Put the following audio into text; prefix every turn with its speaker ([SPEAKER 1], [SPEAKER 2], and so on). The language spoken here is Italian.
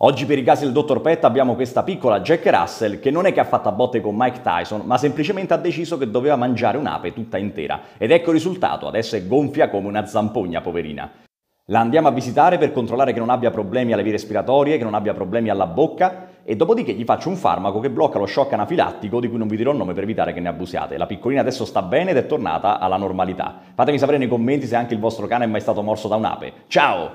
[SPEAKER 1] Oggi per i casi del dottor Pet abbiamo questa piccola Jack Russell che non è che ha fatto a botte con Mike Tyson, ma semplicemente ha deciso che doveva mangiare un'ape tutta intera. Ed ecco il risultato, adesso è gonfia come una zampogna poverina. La andiamo a visitare per controllare che non abbia problemi alle vie respiratorie, che non abbia problemi alla bocca e dopodiché gli faccio un farmaco che blocca lo shock anafilattico di cui non vi dirò il nome per evitare che ne abusiate. La piccolina adesso sta bene ed è tornata alla normalità. Fatemi sapere nei commenti se anche il vostro cane è mai stato morso da un'ape. Ciao!